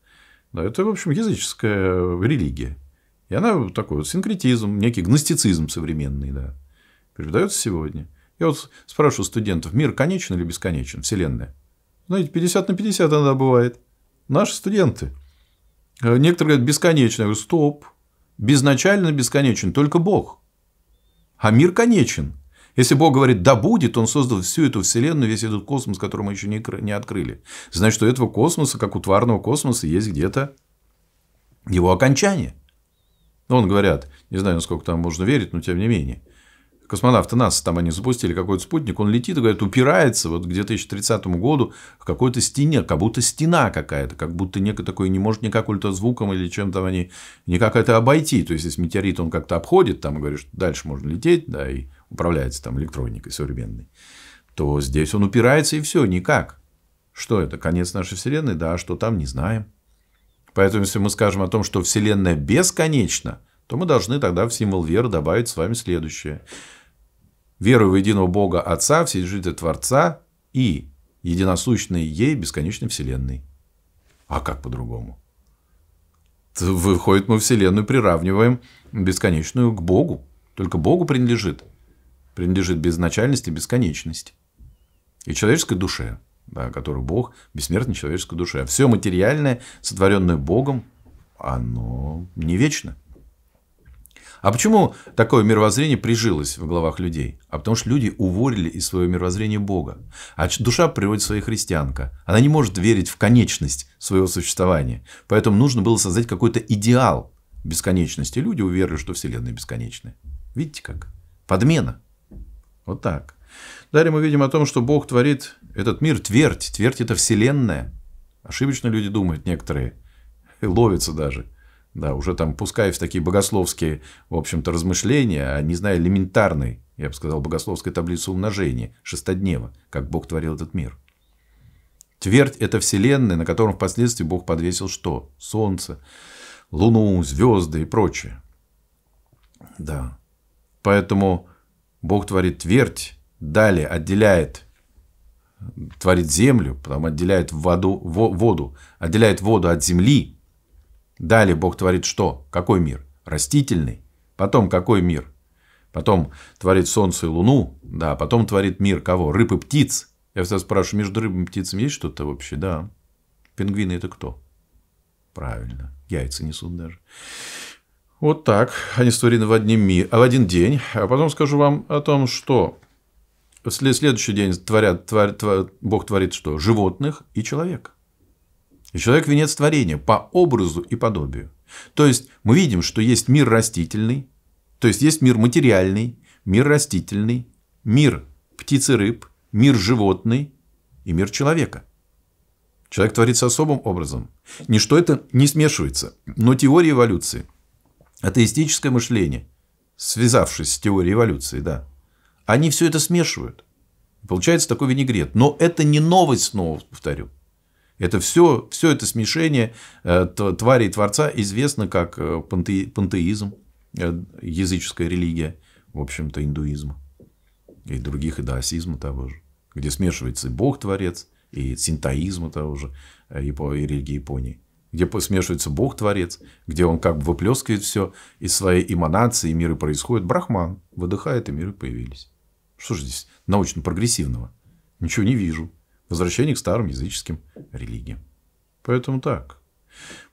Да, это, в общем, языческая религия. И она такой вот синкретизм, некий гностицизм современный, да, преподается сегодня. Я вот спрашиваю студентов, мир конечен или бесконечен, Вселенная? Знаете, 50 на 50 она бывает. Наши студенты. Э, некоторые говорят, бесконечно. Я говорю, стоп, Безначально бесконечен только Бог. А мир конечен. Если Бог говорит «да будет», Он создал всю эту вселенную, весь этот космос, который мы еще не открыли. Значит, у этого космоса, как у тварного космоса, есть где-то его окончание. Он говорят, не знаю, насколько там можно верить, но тем не менее – космонавты нас там они запустили какой-то спутник, он летит и, говорит, упирается вот к 2030 году в какой-то стене, как будто стена какая-то, как будто некое такое не может никак звуком или чем то они никак это обойти. То есть, если метеорит он как-то обходит, там, говоришь, дальше можно лететь, да, и управляется там электроникой современной, то здесь он упирается и все, никак. Что это, конец нашей Вселенной? Да, а что там, не знаем. Поэтому, если мы скажем о том, что Вселенная бесконечна – то мы должны тогда в символ веры добавить с вами следующее. веру в единого Бога Отца, Вседержителя Творца и единосущной ей бесконечной Вселенной. А как по-другому? Выходит, мы Вселенную приравниваем бесконечную к Богу. Только Богу принадлежит. Принадлежит безначальность и бесконечность. И человеческой душе, да, которую Бог, бессмертной человеческой душе. А все материальное, сотворенное Богом, оно не вечно. А почему такое мировоззрение прижилось в головах людей? А потому что люди уволили из своего мировоззрения Бога. А душа приводит своей христианка. Она не может верить в конечность своего существования. Поэтому нужно было создать какой-то идеал бесконечности. Люди уверовали, что Вселенная бесконечная. Видите как? Подмена. Вот так. Далее мы видим о том, что Бог творит этот мир твердь. Твердь – это Вселенная. Ошибочно люди думают некоторые. И ловятся даже. Да, уже там пускай в такие богословские, в общем-то, размышления, а не знаю, элементарной, я бы сказал, богословской таблицы умножения, шестоднева, как Бог творил этот мир. Твердь – это вселенная, на котором впоследствии Бог подвесил что? Солнце, луну, звезды и прочее. Да. Поэтому Бог творит твердь, далее отделяет, творит землю, потом отделяет воду, воду, отделяет воду от земли – Далее Бог творит что? Какой мир? Растительный. Потом какой мир? Потом творит солнце и луну. Да, потом творит мир кого? Рыб и птиц. Я всегда спрашиваю, между рыбами и птицами есть что-то вообще? Да. Пингвины это кто? Правильно. Яйца несут даже. Вот так. Они створены в, одним ми... в один день. А потом скажу вам о том, что в следующий день творят, Твор... Бог творит что? Животных и человека. И человек – венец творения по образу и подобию. То есть мы видим, что есть мир растительный, то есть есть мир материальный, мир растительный, мир птиц и рыб, мир животный и мир человека. Человек творится особым образом. Ничто это не смешивается. Но теория эволюции, атеистическое мышление, связавшись с теорией эволюции, да, они все это смешивают. Получается такой винегрет. Но это не новость, снова повторю. Это все, все это смешение э, твари и творца известно как э, панте, пантеизм, э, языческая религия, в общем-то, индуизм И других, и даосизма того же. Где смешивается и бог-творец, и синтоизма того же, и, и религии Японии. Где смешивается бог-творец, где он как бы выплескивает все из своей эманации, и миры происходит. Брахман выдыхает, и миры появились. Что же здесь научно-прогрессивного? Ничего не вижу возвращение к старым языческим религиям. Поэтому так.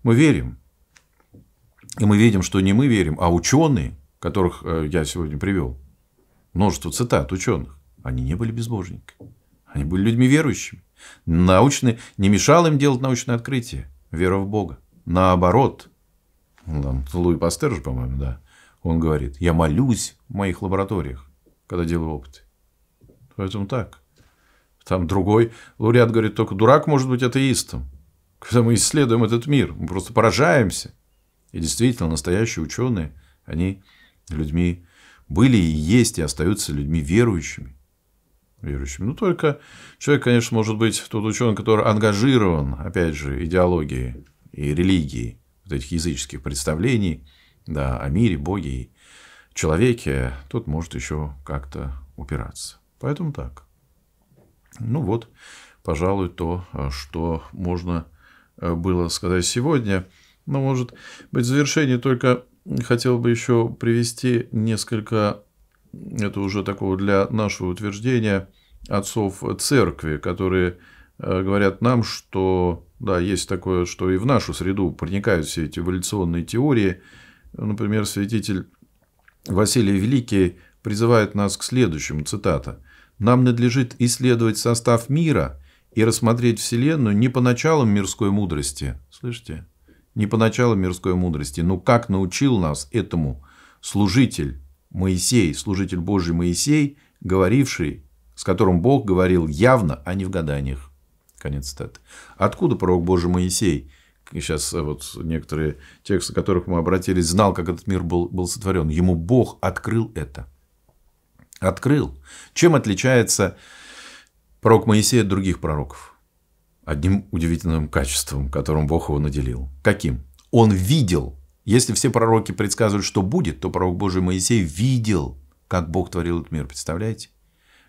Мы верим. И мы видим, что не мы верим, а ученые, которых э, я сегодня привел, множество цитат ученых, они не были безбожниками. Они были людьми верующими. Научные, не мешало им делать научное открытие. Вера в Бога. Наоборот. Луи Пастер же, по-моему, да. Он говорит, я молюсь в моих лабораториях, когда делаю опыты. Поэтому так. Там другой лауреат говорит, только дурак может быть атеистом. Когда мы исследуем этот мир, мы просто поражаемся. И действительно, настоящие ученые, они людьми были и есть, и остаются людьми верующими. Верующими. Ну, только человек, конечно, может быть тот ученый, который ангажирован, опять же, идеологией и религией вот этих языческих представлений да, о мире, Боге и человеке, тот может еще как-то упираться. Поэтому так. Ну вот, пожалуй, то, а, что можно э, было сказать сегодня. Но, может быть, в завершении только хотел бы еще привести несколько, это уже такого для нашего утверждения, отцов церкви, которые э, говорят нам, что да, есть такое, что и в нашу среду проникают все эти эволюционные теории. Например, святитель Василий Великий призывает нас к следующему, цитата – нам надлежит исследовать состав мира и рассмотреть Вселенную не по началам мирской мудрости. Слышите? Не по началам мирской мудрости. Но ну, как научил нас этому служитель Моисей, служитель Божий Моисей, говоривший, с которым Бог говорил явно, а не в гаданиях. Конец цитаты. Откуда пророк Божий Моисей? сейчас э, вот некоторые тексты, к которых мы обратились, знал, как этот мир был, был сотворен. Ему Бог открыл это открыл. Чем отличается пророк Моисей от других пророков? Одним удивительным качеством, которым Бог его наделил. Каким? Он видел. Если все пророки предсказывают, что будет, то пророк Божий Моисей видел, как Бог творил этот мир. Представляете?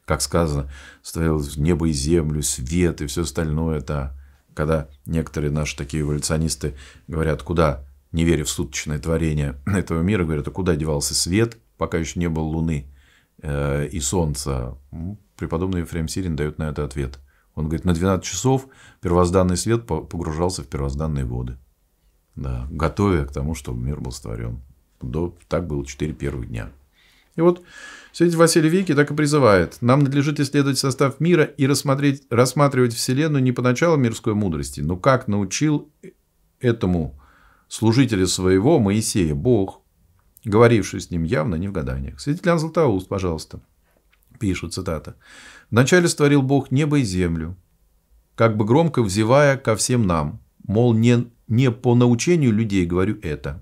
Как сказано, створил небо и землю, свет и все остальное. Это когда некоторые наши такие эволюционисты говорят, куда, не веря в суточное творение этого мира, говорят, а куда девался свет, пока еще не было луны. Э, и солнца? Преподобный Ефрем Сирин дает на это ответ. Он говорит, на 12 часов первозданный свет погружался в первозданные воды, да, готовя к тому, чтобы мир был створен. До, так было 4 первых дня. И вот святитель Василий Вики так и призывает. Нам надлежит исследовать состав мира и рассмотреть, рассматривать Вселенную не по началу мирской мудрости, но как научил э, этому служителя своего, Моисея, Бог, говоривший с ним явно не в гаданиях. Святитель Златоуст, пожалуйста, пишет, цитата. «Вначале створил Бог небо и землю, как бы громко взевая ко всем нам, мол, не, не по научению людей говорю это.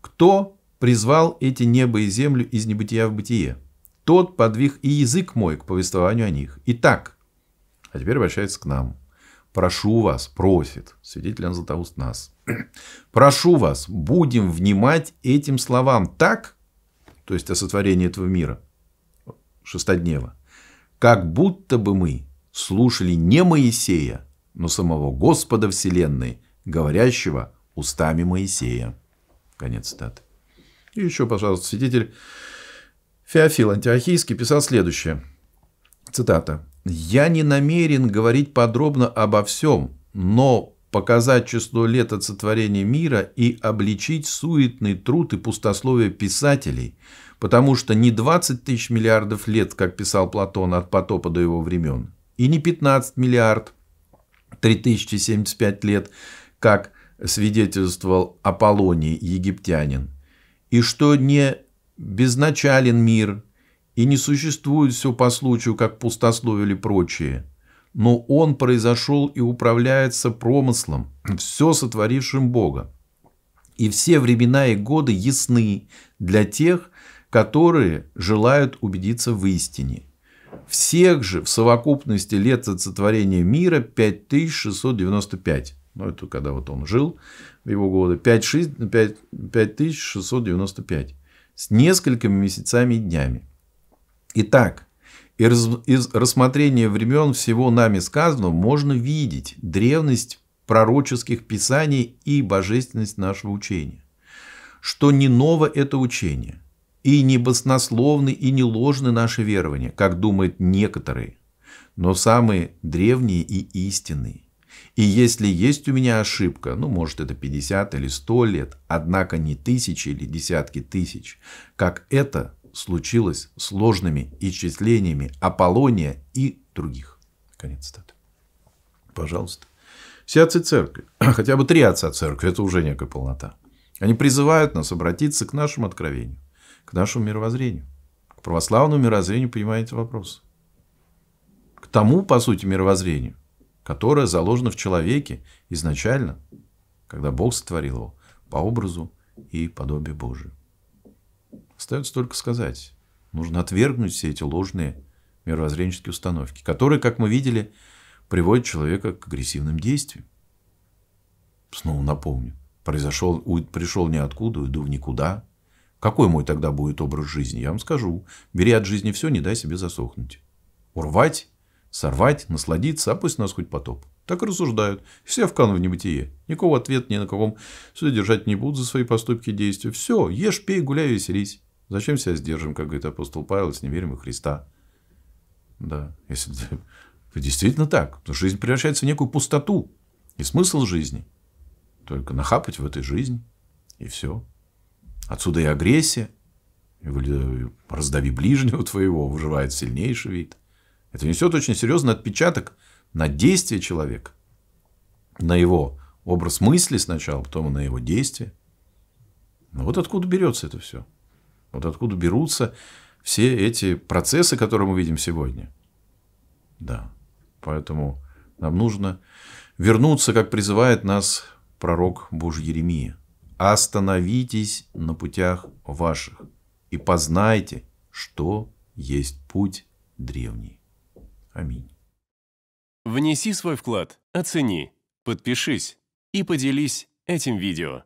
Кто призвал эти небо и землю из небытия в бытие? Тот подвиг и язык мой к повествованию о них. Итак, а теперь обращается к нам. Прошу вас, просит свидетель Анзлатоуст нас. Прошу вас, будем внимать этим словам так, то есть о сотворении этого мира, шестоднева, как будто бы мы слушали не Моисея, но самого Господа Вселенной, говорящего устами Моисея. Конец цитаты. И еще, пожалуйста, свидетель Феофил Антиохийский писал следующее. Цитата. «Я не намерен говорить подробно обо всем, но показать число лет от сотворения мира и обличить суетный труд и пустословие писателей, потому что не 20 тысяч миллиардов лет, как писал Платон, от потопа до его времен, и не 15 миллиард, 3075 лет, как свидетельствовал Аполлоний, египтянин, и что не безначален мир, и не существует все по случаю, как пустословили прочие – но он произошел и управляется промыслом, все сотворившим Бога. И все времена и годы ясны для тех, которые желают убедиться в истине. Всех же в совокупности лет сотворения мира 5695. Ну, это когда вот он жил в его годы. 5695. С несколькими месяцами и днями. Итак, и раз, из рассмотрения времен всего нами сказанного можно видеть древность пророческих писаний и божественность нашего учения. Что не ново это учение, и не баснословны и не ложны наши верования, как думают некоторые, но самые древние и истинные. И если есть у меня ошибка, ну, может, это 50 или 100 лет, однако не тысячи или десятки тысяч, как это случилось сложными исчислениями Аполлония и других. Конец цитаты. Пожалуйста. Все отцы церкви, хотя бы три отца церкви, это уже некая полнота. Они призывают нас обратиться к нашему откровению, к нашему мировоззрению, к православному мировоззрению, понимаете вопрос. К тому, по сути, мировоззрению, которое заложено в человеке изначально, когда Бог сотворил его по образу и подобию Божию. Остается только сказать, нужно отвергнуть все эти ложные мировоззренческие установки, которые, как мы видели, приводят человека к агрессивным действиям. Снова напомню, произошел, пришел ниоткуда, уйду в никуда. Какой мой тогда будет образ жизни? Я вам скажу. Бери от жизни все, не дай себе засохнуть. Урвать, сорвать, насладиться, а пусть нас хоть потоп. Так и рассуждают. Все вкану в небытие. Никакого ответа ни на каком суде держать не будут за свои поступки и действия. Все, ешь, пей, гуляй, веселись. Зачем себя сдержим, как говорит апостол Павел, если не верим во Христа? Да, если действительно так. то жизнь превращается в некую пустоту. И смысл жизни только нахапать в этой жизни. И все. Отсюда и агрессия. И э, раздави ближнего твоего, выживает сильнейший вид. Это несет очень серьезный отпечаток на действие человека. На его образ мысли сначала, потом на его действие. Но ну вот откуда берется это все. Вот откуда берутся все эти процессы, которые мы видим сегодня. Да. Поэтому нам нужно вернуться, как призывает нас пророк Божий Еремия. «Остановитесь на путях ваших и познайте, что есть путь древний». Аминь. Внеси свой вклад, оцени, подпишись и поделись этим видео.